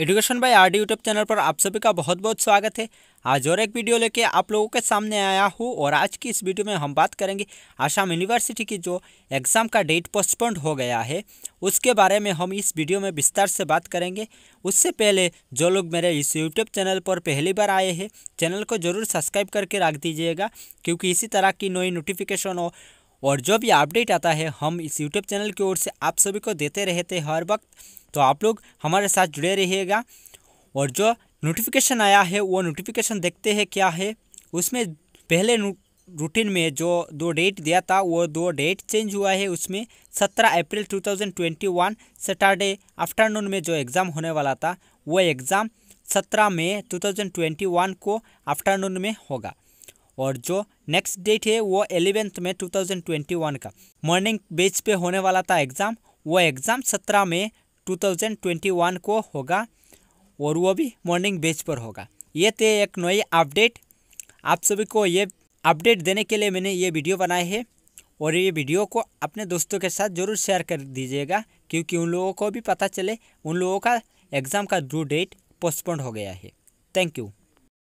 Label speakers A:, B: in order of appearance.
A: education by R D YouTube channel पर आप सभी का बहुत बहुत स्वागत है आज और एक वीडियो लेके आप लोगों के सामने आया हूँ और आज की इस वीडियो में हम बात करेंगे आसाम यूनिवर्सिटी की जो एग्ज़ाम का डेट पोस्टपोन्ड हो गया है उसके बारे में हम इस वीडियो में विस्तार से बात करेंगे उससे पहले जो लोग मेरे इस यूट्यूब चैनल पर पहली बार आए हैं चैनल को ज़रूर सब्सक्राइब करके रख दीजिएगा क्योंकि इसी तरह की नई नोटिफिकेशन हो और जो भी अपडेट आता है हम इस यूट्यूब चैनल की ओर से आप सभी को देते रहते हैं हर वक्त तो आप लोग हमारे साथ जुड़े रहिएगा और जो नोटिफिकेशन आया है वो नोटिफिकेशन देखते हैं क्या है उसमें पहले रूटीन में जो दो डेट दिया था वो दो डेट चेंज हुआ है उसमें सत्रह April two one Saturday afternoon में जो एग्ज़ाम होने वाला था वो एग्ज़ाम सत्रह मई वन को आफ्टरनून में होगा और जो नेक्स्ट डेट है वो एलेवेंथ में 2021 का मॉर्निंग बेच पे होने वाला था एग्ज़ाम वो एग्ज़ाम सत्रह मई 2021 को होगा और वो भी मॉर्निंग बेच पर होगा ये थे एक नई अपडेट आप सभी को ये अपडेट देने के लिए मैंने ये वीडियो बनाए है और ये वीडियो को अपने दोस्तों के साथ ज़रूर शेयर कर दीजिएगा क्योंकि उन लोगों को भी पता चले उन लोगों का एग्ज़ाम का ड्यू डेट पोस्टपोन हो गया है थैंक यू